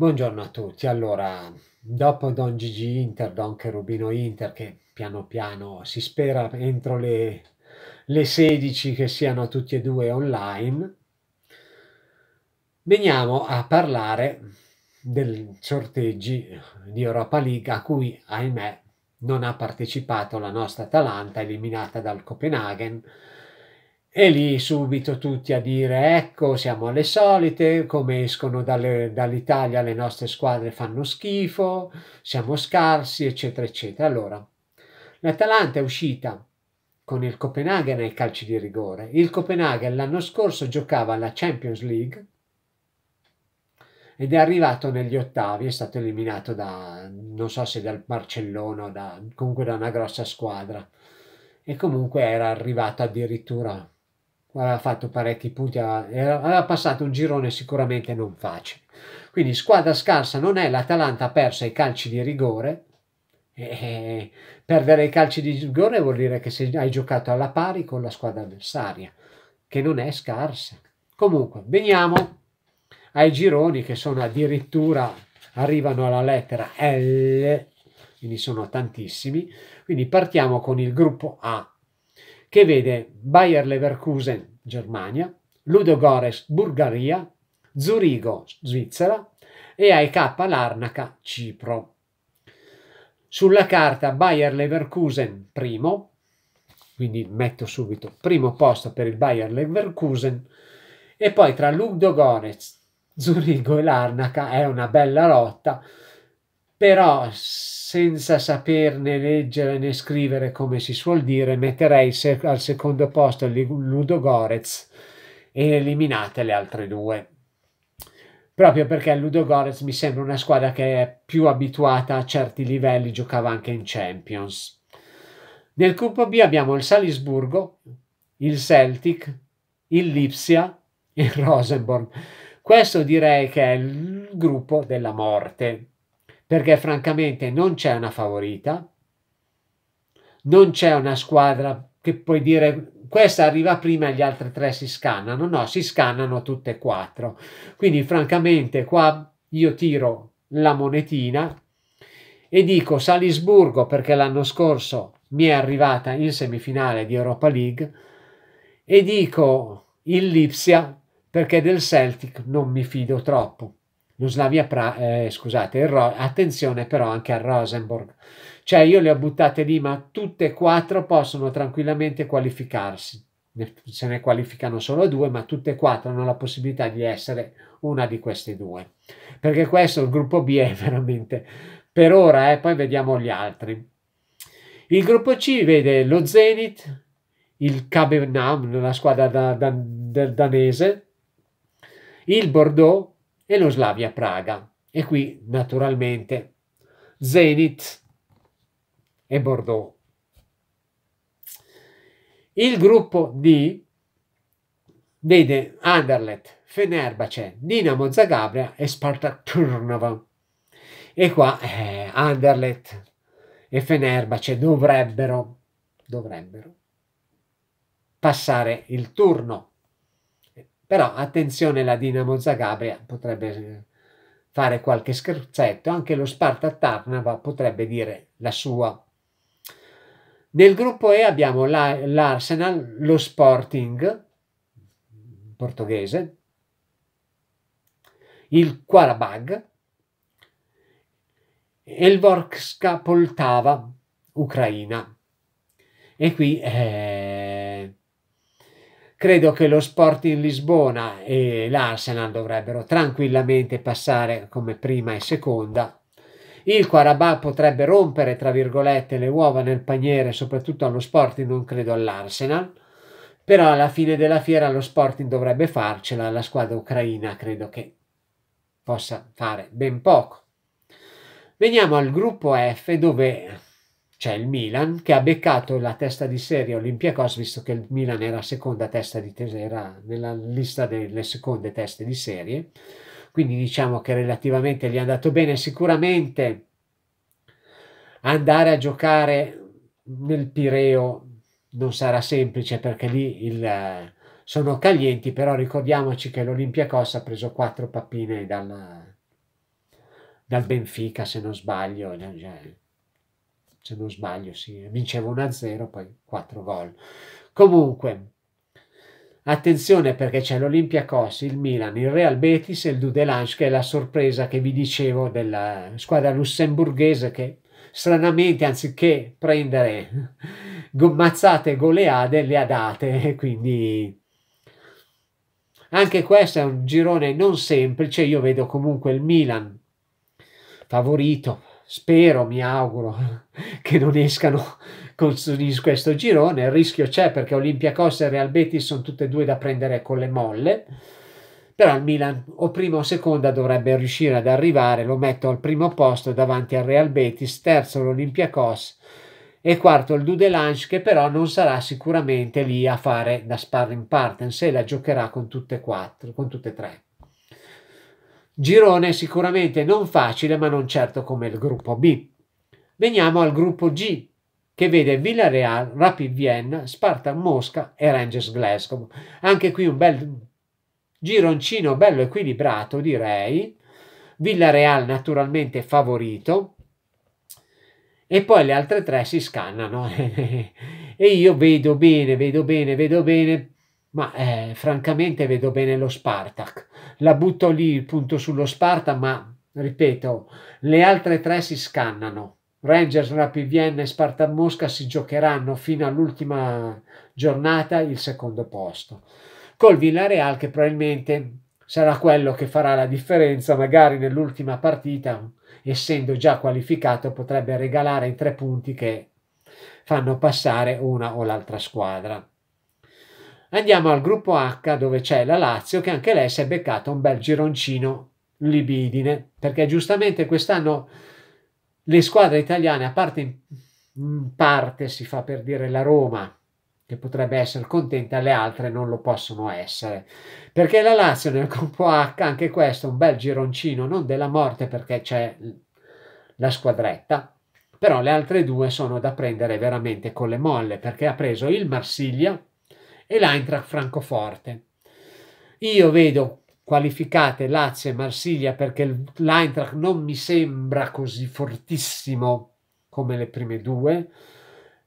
Buongiorno a tutti, allora dopo Don Gigi Inter, Don Cherubino Inter che piano piano si spera entro le, le 16 che siano tutti e due online, veniamo a parlare del sorteggi di Europa League a cui ahimè non ha partecipato la nostra Atalanta eliminata dal Copenaghen e lì subito tutti a dire ecco siamo alle solite, come escono dalle, dall'Italia le nostre squadre fanno schifo, siamo scarsi eccetera eccetera. Allora, l'Atalanta è uscita con il Copenaghen ai calci di rigore. Il Copenaghen l'anno scorso giocava alla Champions League ed è arrivato negli ottavi, è stato eliminato da, non so se dal Barcellona o da, comunque da una grossa squadra. E comunque era arrivato addirittura aveva fatto parecchi punti, aveva passato un girone sicuramente non facile. Quindi squadra scarsa non è, l'Atalanta ha perso i calci di rigore, e perdere i calci di rigore vuol dire che hai giocato alla pari con la squadra avversaria, che non è scarsa. Comunque, veniamo ai gironi che sono addirittura, arrivano alla lettera L, quindi sono tantissimi. Quindi partiamo con il gruppo A, che vede Bayer Leverkusen, Germania, Ludo Gores, Bulgaria, Zurigo, Svizzera e AEK Larnaca, Cipro. Sulla carta Bayer Leverkusen primo, quindi metto subito primo posto per il Bayer Leverkusen e poi tra Ludo Gores, Zurigo e Larnaca è una bella lotta, però senza saperne leggere né scrivere come si suol dire, metterei sec al secondo posto Ludo Ludogorez e eliminate le altre due. Proprio perché Ludo Ludogorez mi sembra una squadra che è più abituata a certi livelli, giocava anche in Champions. Nel gruppo B abbiamo il Salisburgo, il Celtic, il Lipsia e il Rosenborg. Questo direi che è il gruppo della morte perché francamente non c'è una favorita, non c'è una squadra che puoi dire questa arriva prima e gli altri tre si scannano, no, si scannano tutte e quattro. Quindi francamente qua io tiro la monetina e dico Salisburgo perché l'anno scorso mi è arrivata in semifinale di Europa League e dico il Lipsia perché del Celtic non mi fido troppo lo Slavia Pra, eh, scusate, Ro, attenzione però anche al Rosenborg. Cioè io le ho buttate lì, ma tutte e quattro possono tranquillamente qualificarsi. Se ne qualificano solo due, ma tutte e quattro hanno la possibilità di essere una di queste due. Perché questo, il gruppo B, è veramente per ora, eh, poi vediamo gli altri. Il gruppo C vede lo Zenit, il Cabernam, la squadra da, da, del danese, il Bordeaux, e lo Slavia Praga. E qui naturalmente Zenit e Bordeaux. Il gruppo D vede Anderlecht, Fenerbahce, Dinamo Zagabria e Spartak Turnova. E qua eh, Anderlecht e Fenerbahce dovrebbero, dovrebbero passare il turno però attenzione la Dinamo Zagabria potrebbe eh, fare qualche scherzetto, anche lo Sparta Tarnava potrebbe dire la sua. Nel gruppo E abbiamo l'Arsenal, lo Sporting portoghese, il Quarabag e il Vorska Poltava, Ucraina. E qui eh, Credo che lo sport in Lisbona e l'Arsenal dovrebbero tranquillamente passare come prima e seconda. Il Quarabà potrebbe rompere, tra virgolette, le uova nel paniere, soprattutto allo Sporting, non credo all'Arsenal. Però alla fine della fiera lo Sporting dovrebbe farcela, la squadra ucraina credo che possa fare ben poco. Veniamo al gruppo F dove c'è cioè, il Milan che ha beccato la testa di serie Olympiacos visto che il Milan era seconda testa di tesera nella lista delle seconde teste di serie quindi diciamo che relativamente gli è andato bene sicuramente andare a giocare nel Pireo non sarà semplice perché lì il, sono caglienti però ricordiamoci che l'Olympiacos ha preso quattro pappine dal, dal Benfica se non sbaglio cioè, se non sbaglio, sì, vincevo 1-0, poi 4 gol. Comunque, attenzione perché c'è l'Olympiacos, il Milan, il Real Betis e il Dudelange, che è la sorpresa che vi dicevo della squadra lussemburghese che stranamente, anziché prendere gommazzate e goleade, le ha date, quindi... Anche questo è un girone non semplice, io vedo comunque il Milan favorito, spero, mi auguro, che non escano con, in questo girone. Il rischio c'è perché Olimpia Olympiacos e Real Betis sono tutte e due da prendere con le molle. Però il Milan o prima o seconda dovrebbe riuscire ad arrivare, lo metto al primo posto davanti al Real Betis, terzo l'Olympiacos e quarto il Dudelange che però non sarà sicuramente lì a fare da sparring partner se la giocherà con tutte e quattro, con tutte e tre. Girone sicuramente non facile ma non certo come il gruppo B. Veniamo al gruppo G, che vede Villarreal, Rapid Vienna, Sparta Mosca e Rangers Glasgow. Anche qui un bel gironcino bello equilibrato, direi. Villarreal naturalmente favorito. E poi le altre tre si scannano. e io vedo bene, vedo bene, vedo bene. Ma eh, francamente vedo bene lo Spartak. La butto lì punto sullo Sparta, ma ripeto, le altre tre si scannano Rangers, Rapid Vienna e Spartan Mosca si giocheranno fino all'ultima giornata il secondo posto. Col Villarreal che probabilmente sarà quello che farà la differenza, magari nell'ultima partita, essendo già qualificato, potrebbe regalare i tre punti che fanno passare una o l'altra squadra. Andiamo al gruppo H dove c'è la Lazio che anche lei si è beccato un bel gironcino libidine, perché giustamente quest'anno le squadre italiane, a parte in parte si fa per dire la Roma, che potrebbe essere contenta, le altre non lo possono essere. Perché la Lazio nel gruppo H, anche questo, un bel gironcino, non della morte perché c'è la squadretta, però le altre due sono da prendere veramente con le molle, perché ha preso il Marsiglia e l'Eintracht Francoforte. Io vedo qualificate Lazio e Marsiglia perché l'Eintracht non mi sembra così fortissimo come le prime due,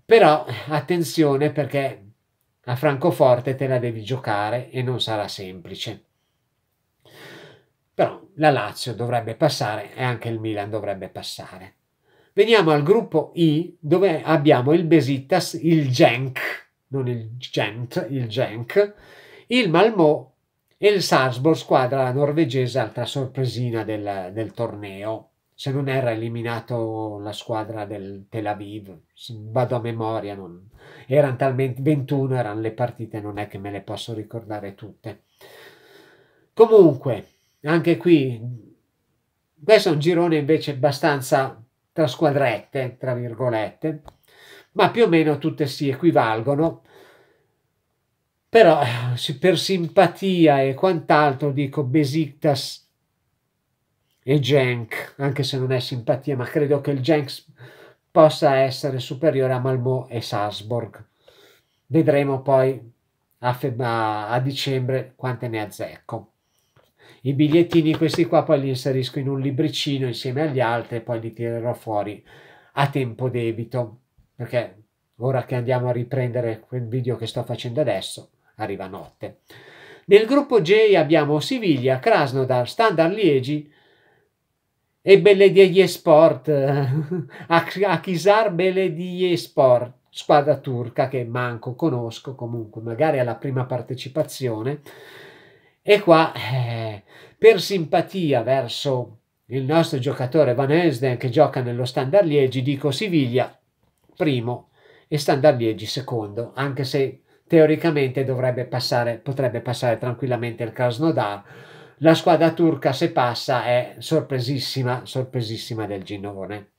però attenzione perché a Francoforte te la devi giocare e non sarà semplice. Però la Lazio dovrebbe passare e anche il Milan dovrebbe passare. Veniamo al gruppo I dove abbiamo il Besitas, il Genk, non il Gent, il Genk, il Malmo e il Sarpsborg, squadra norvegese, altra sorpresina del, del, torneo. Se non era eliminato la squadra del Tel Aviv, vado a memoria, non... erano talmente 21, erano le partite, non è che me le posso ricordare tutte. Comunque, anche qui questo è un girone invece abbastanza tra squadrette, tra virgolette, ma più o meno tutte si equivalgono però eh, per simpatia e quant'altro dico Besiktas e Genk, anche se non è simpatia, ma credo che il Genk possa essere superiore a Malmö e Salzburg. Vedremo poi a, a, dicembre quante ne azzecco. I bigliettini, questi qua, poi li inserisco in un libricino insieme agli altri e poi li tirerò fuori a tempo debito, perché ora che andiamo a riprendere quel video che sto facendo adesso, arriva notte. Nel gruppo J abbiamo Siviglia, Krasnodar, Standard Liegi e Belediye Sport, Akhisar Belediye Sport, squadra turca che manco conosco comunque, magari alla prima partecipazione. E qua, eh, per simpatia verso il nostro giocatore Van Esden che gioca nello Standard Liegi, dico Siviglia primo e Standard Liegi secondo, anche se teoricamente passare, potrebbe passare tranquillamente il Krasnodar. La squadra turca, se passa, è sorpresissima, sorpresissima del girone.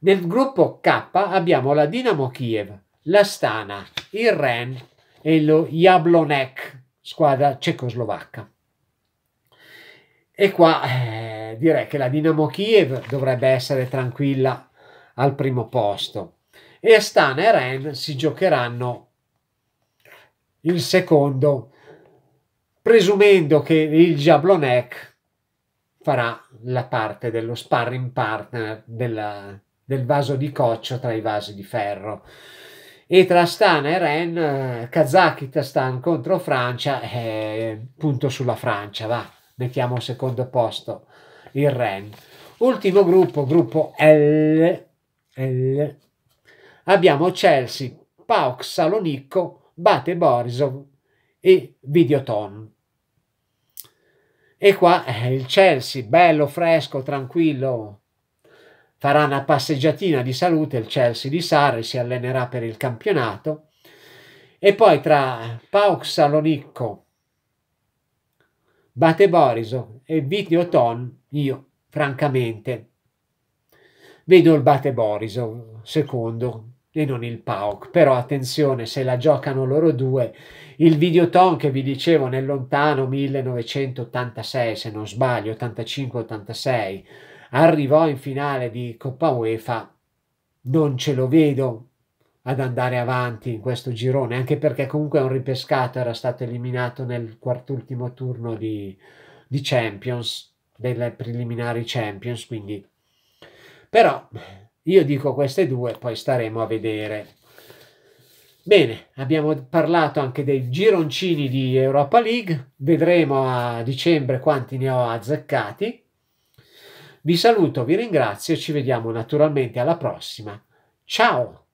Nel gruppo K abbiamo la Dinamo Kiev, l'Astana, il Ren e lo Jablonek, squadra cecoslovacca. E qua eh, direi che la Dinamo Kiev dovrebbe essere tranquilla al primo posto. E Astana e Ren si giocheranno il secondo, presumendo che il Jablonek farà la parte dello sparring partner della, del vaso di coccio tra i vasi di ferro. E tra Stan e Ren, eh, Kazakistan contro Francia, eh, punto sulla Francia, va, mettiamo al secondo posto il Ren. Ultimo gruppo, gruppo L, L. abbiamo Chelsea, Pauk Salonicco, Bate Borisov e Videoton. E qua eh, il Chelsea, bello, fresco, tranquillo, farà una passeggiatina di salute il Chelsea di Sarri, si allenerà per il campionato. E poi tra Pauk Salonicco, Bate Borisov e Videoton, io francamente vedo il Bate Borisov secondo e non il Pauk. Però attenzione, se la giocano loro due, il videoton che vi dicevo nel lontano 1986, se non sbaglio, 85-86, arrivò in finale di Coppa UEFA, non ce lo vedo ad andare avanti in questo girone, anche perché comunque è un ripescato, era stato eliminato nel quart'ultimo turno di, di Champions, delle preliminari Champions, quindi... Però io dico queste due, poi staremo a vedere. Bene, abbiamo parlato anche dei gironcini di Europa League, vedremo a dicembre quanti ne ho azzeccati. Vi saluto, vi ringrazio, ci vediamo naturalmente alla prossima. Ciao!